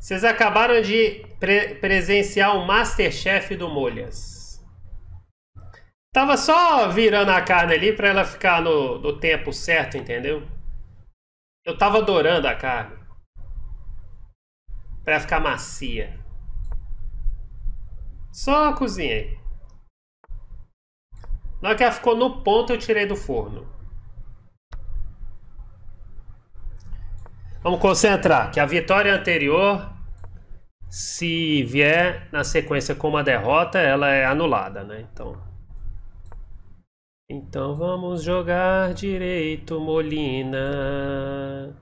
Vocês acabaram de pre presenciar o Masterchef do Molhas. Tava só virando a carne ali para ela ficar no, no tempo certo, entendeu? Eu tava adorando a carne. Pra ficar macia. Só cozinhei. Na hora que ela ficou no ponto, eu tirei do forno. Vamos concentrar, que a vitória anterior, se vier na sequência com uma derrota, ela é anulada, né? Então, então vamos jogar direito, Molina.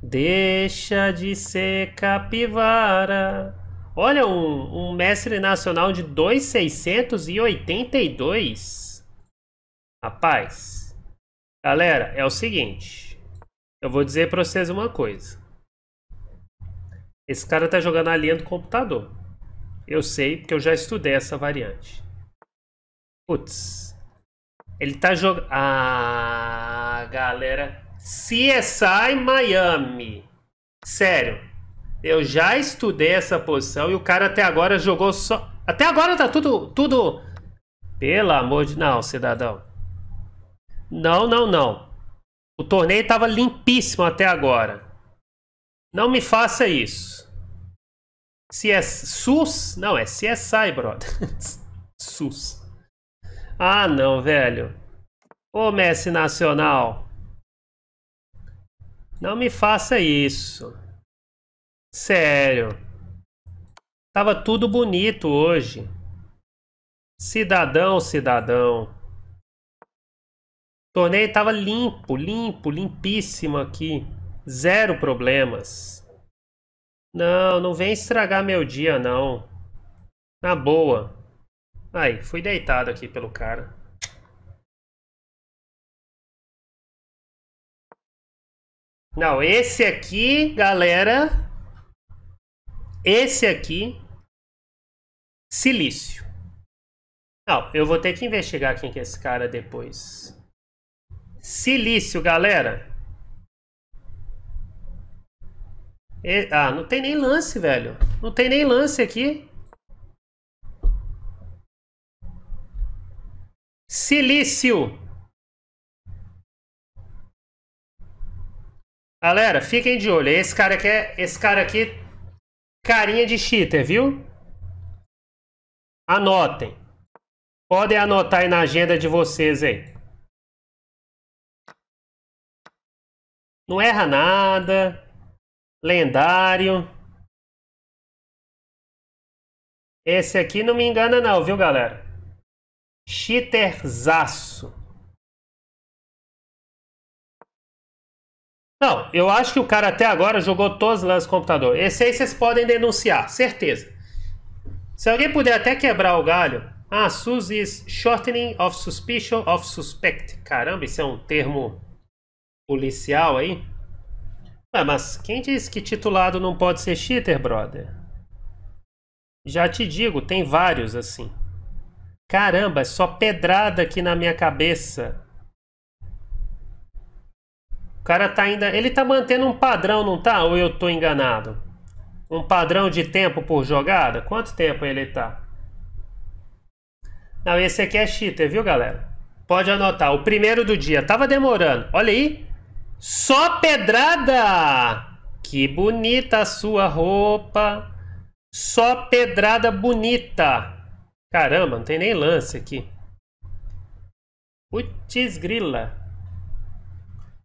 Deixa de ser capivara. Olha, um, um mestre nacional de 2,682. Rapaz, galera, é o seguinte. Eu vou dizer para vocês uma coisa. Esse cara tá jogando a linha do computador. Eu sei, porque eu já estudei essa variante. Putz. Ele tá jogando... Ah, galera. CSI Miami. Sério. Eu já estudei essa posição e o cara até agora jogou só... Até agora tá tudo... tudo... Pelo amor de... Não, cidadão. Não, não, não. O torneio estava limpíssimo até agora. Não me faça isso. Se é SUS, não, é CSI, brother. SUS. Ah, não, velho. Ô, Messi Nacional. Não me faça isso. Sério. Tava tudo bonito hoje. Cidadão, cidadão. Tornei estava limpo, limpo, limpíssimo aqui. Zero problemas. Não, não vem estragar meu dia, não. Na boa. Aí, fui deitado aqui pelo cara. Não, esse aqui, galera. Esse aqui. Silício. Não, eu vou ter que investigar quem que é esse cara depois. Silício, galera. E, ah, não tem nem lance, velho. Não tem nem lance aqui. Silício. Galera, fiquem de olho. Esse cara aqui, é, esse cara aqui, carinha de cheater, viu? Anotem. Podem anotar aí na agenda de vocês aí. Não erra nada. Lendário. Esse aqui não me engana não, viu, galera? Cheaterzaço. Não, eu acho que o cara até agora jogou todos lá no computador. Esse aí vocês podem denunciar, certeza. Se alguém puder até quebrar o galho. Ah, SUS is Shortening of Suspicion of Suspect. Caramba, isso é um termo policial aí? Ué, ah, mas quem diz que titulado não pode ser cheater, brother? Já te digo, tem vários assim. Caramba, é só pedrada aqui na minha cabeça. O cara tá ainda. Ele tá mantendo um padrão, não tá? Ou eu tô enganado? Um padrão de tempo por jogada? Quanto tempo ele tá? Não, esse aqui é cheater, viu, galera? Pode anotar. O primeiro do dia tava demorando. Olha aí. Só pedrada! Que bonita a sua roupa. Só pedrada bonita. Caramba, não tem nem lance aqui. Putz grila.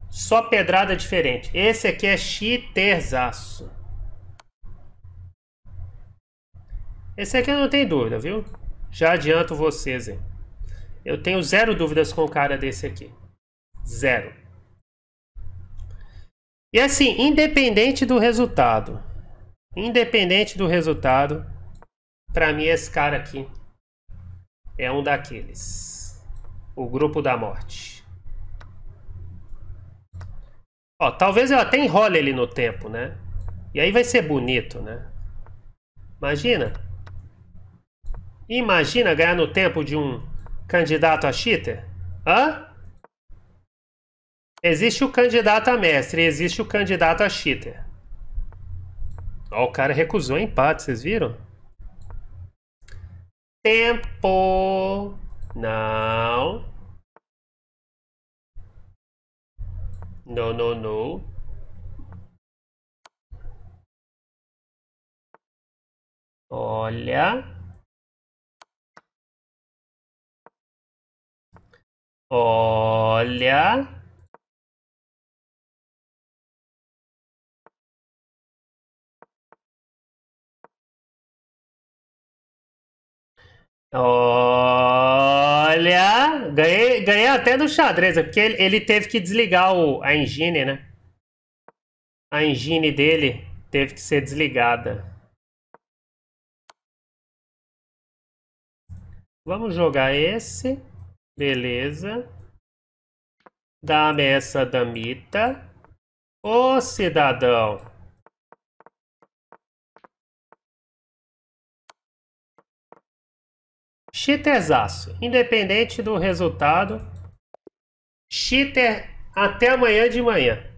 Só pedrada diferente. Esse aqui é chiterzaço. Esse aqui eu não tenho dúvida, viu? Já adianto vocês, hein? Eu tenho zero dúvidas com o cara desse aqui. Zero. E assim, independente do resultado, independente do resultado, para mim esse cara aqui é um daqueles. O grupo da morte. Ó, talvez eu até enrole ele no tempo, né? E aí vai ser bonito, né? Imagina. Imagina ganhar no tempo de um candidato a cheater? Hã? Existe o candidato a mestre, existe o candidato a cheater. Ó, o cara recusou empate, vocês viram? Tempo. Não. Não, não, não. Olha. Olha. Olha! Ganhei, ganhei até do xadrez, é porque ele, ele teve que desligar o, a engine, né? A engine dele teve que ser desligada. Vamos jogar esse. Beleza. Dá-me da Mita. Ô, cidadão. Cheaterzaço. Independente do resultado, cheater até amanhã de manhã.